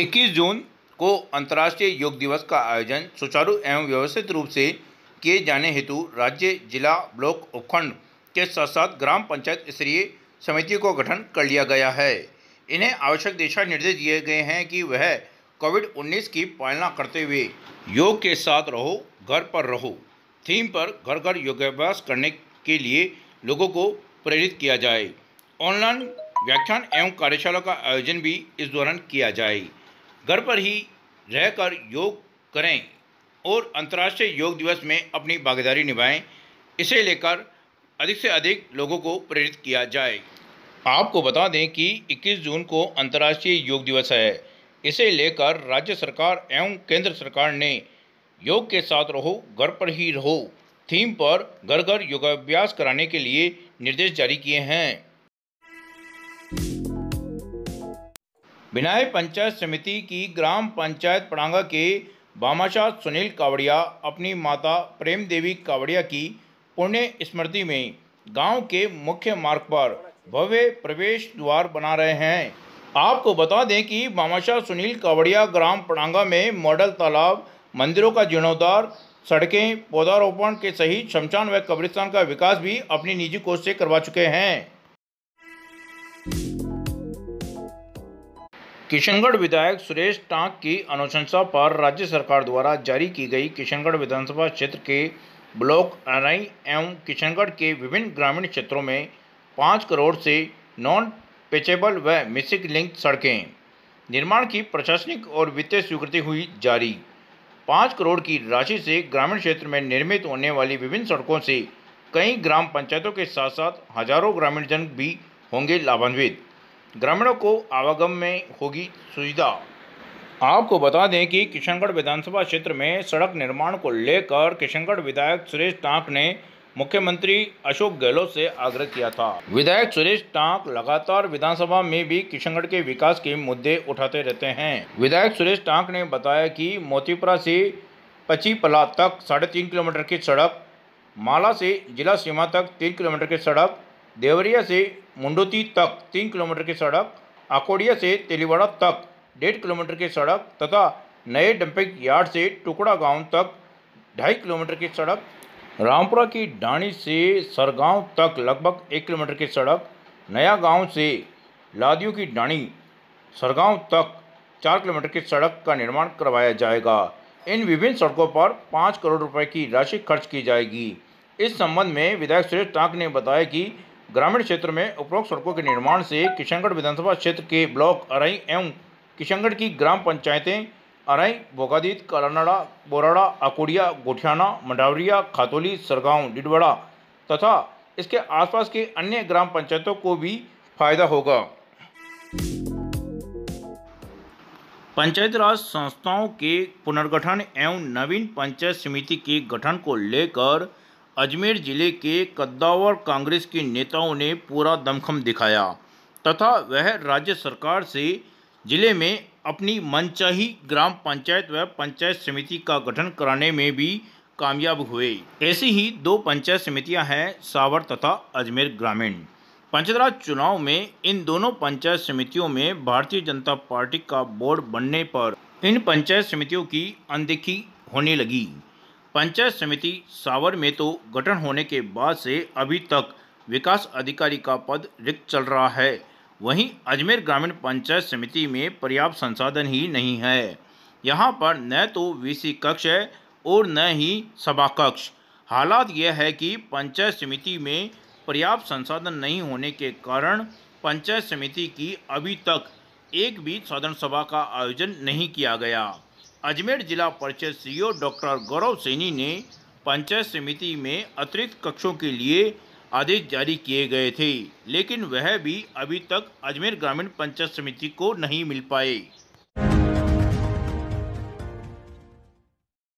इक्कीस जून को अंतर्राष्ट्रीय योग दिवस का आयोजन सुचारू एवं व्यवस्थित रूप से किए जाने हेतु राज्य जिला ब्लॉक उपखंड के साथ साथ ग्राम पंचायत स्तरीय समिति को गठन कर लिया गया है इन्हें आवश्यक दिशा निर्देश दिए गए हैं कि वह कोविड 19 की पालना करते हुए योग के साथ रहो घर पर रहो थीम पर घर घर योगाभ्यास करने के लिए लोगों को प्रेरित किया जाए ऑनलाइन व्याख्यान एवं कार्यशाला का आयोजन भी इस दौरान किया जाए घर पर ही रहकर योग करें और अंतर्राष्ट्रीय योग दिवस में अपनी भागीदारी निभाएं इसे लेकर अधिक से अधिक लोगों को प्रेरित किया जाए आपको बता दें कि 21 जून को अंतर्राष्ट्रीय योग दिवस है इसे लेकर राज्य सरकार एवं केंद्र सरकार ने योग के साथ रहो घर पर ही रहो थीम पर घर घर योगाभ्यास कराने के लिए निर्देश जारी किए हैं विनायक पंचायत समिति की ग्राम पंचायत पड़ांगा के बामाशाह सुनील कावड़िया अपनी माता प्रेम देवी कावड़िया की पुण्य स्मृति में गांव के मुख्य मार्ग पर भव्य प्रवेश द्वार बना रहे हैं आपको बता दें कि बामाशाह सुनील कावड़िया ग्राम पड़ांगा में मॉडल तालाब मंदिरों का जीर्णोद्धार सड़कें पौधारोपण के सहित शमशान व कब्रिस्तान का विकास भी अपनी निजी कोष से करवा चुके हैं किशनगढ़ विधायक सुरेश टांक की अनुशंसा पर राज्य सरकार द्वारा जारी की गई किशनगढ़ विधानसभा क्षेत्र के ब्लॉक अरई एवं किशनगढ़ के विभिन्न ग्रामीण क्षेत्रों में पाँच करोड़ से नॉन पेचेबल व मिसिक लिंक सड़कें निर्माण की प्रशासनिक और वित्तीय स्वीकृति हुई जारी पाँच करोड़ की राशि से ग्रामीण क्षेत्र में निर्मित होने वाली विभिन्न सड़कों से कई ग्राम पंचायतों के साथ साथ हजारों ग्रामीण जन भी होंगे लाभान्वित ग्रामीणों को आवागम में होगी सुविधा आपको बता दें कि किशनगढ़ विधानसभा क्षेत्र में सड़क निर्माण को लेकर किशनगढ़ विधायक सुरेश टाँक ने मुख्यमंत्री अशोक गहलोत से आग्रह किया था विधायक सुरेश टाँक लगातार विधानसभा में भी किशनगढ़ के विकास के मुद्दे उठाते रहते हैं विधायक सुरेश टाँक ने बताया कि मोतीपुरा से पचीपला तक साढ़े तीन किलोमीटर की सड़क माला से जिला सीमा तक तीन किलोमीटर की सड़क देवरिया से मुंडोती तक तीन किलोमीटर की सड़क आकोडिया से तेलीवाड़ा तक डेढ़ किलोमीटर की सड़क तथा नए डंपिंग यार्ड से टुकड़ा गांव तक ढाई किलोमीटर की सड़क रामपुरा की डाणी से सरगांव तक लगभग एक किलोमीटर की सड़क नया गांव से लादियों की डाणी सरगांव तक चार किलोमीटर की सड़क का निर्माण करवाया जाएगा इन विभिन्न सड़कों पर पाँच करोड़ रुपए की राशि खर्च की जाएगी इस संबंध में विधायक सुरेश टाक ने बताया कि ग्रामीण क्षेत्र में उपरोक्त सड़कों के निर्माण से किशनगढ़ विधानसभा क्षेत्र के ब्लॉक अराई एवं किशनगढ़ की ग्राम पंचायतें अराई भोगादीत कलानाड़ा बोराड़ा अकोड़िया गोठियाना मंडावरिया खातोली सरगांव डिडवाड़ा तथा इसके आसपास के अन्य ग्राम पंचायतों को भी फायदा होगा पंचायत राज संस्थाओं के पुनर्गठन एवं नवीन पंचायत समिति के गठन को लेकर अजमेर जिले के कद्दावर कांग्रेस के नेताओं ने पूरा दमखम दिखाया तथा वह राज्य सरकार से जिले में अपनी मनचाही ग्राम पंचायत व पंचायत समिति का गठन कराने में भी कामयाब हुए ऐसी ही दो पंचायत समितियां हैं सावर तथा अजमेर ग्रामीण पंचराज चुनाव में इन दोनों पंचायत समितियों में भारतीय जनता पार्टी का बोर्ड बनने पर इन पंचायत समितियों की अनदेखी होने लगी पंचायत समिति सावर में तो गठन होने के बाद से अभी तक विकास अधिकारी का पद रिक्त चल रहा है वहीं अजमेर ग्रामीण पंचायत समिति में पर्याप्त संसाधन ही नहीं है यहाँ पर न तो वीसी कक्ष है और न ही सभा कक्ष हालात यह है कि पंचायत समिति में पर्याप्त संसाधन नहीं होने के कारण पंचायत समिति की अभी तक एक भी साधारण सभा का आयोजन नहीं किया गया अजमेर जिला परिषद सीईओ डॉक्टर गौरव सैनी ने पंचायत समिति में अतिरिक्त कक्षों के लिए आदेश जारी किए गए थे लेकिन वह भी अभी तक अजमेर ग्रामीण पंचायत समिति को नहीं मिल पाए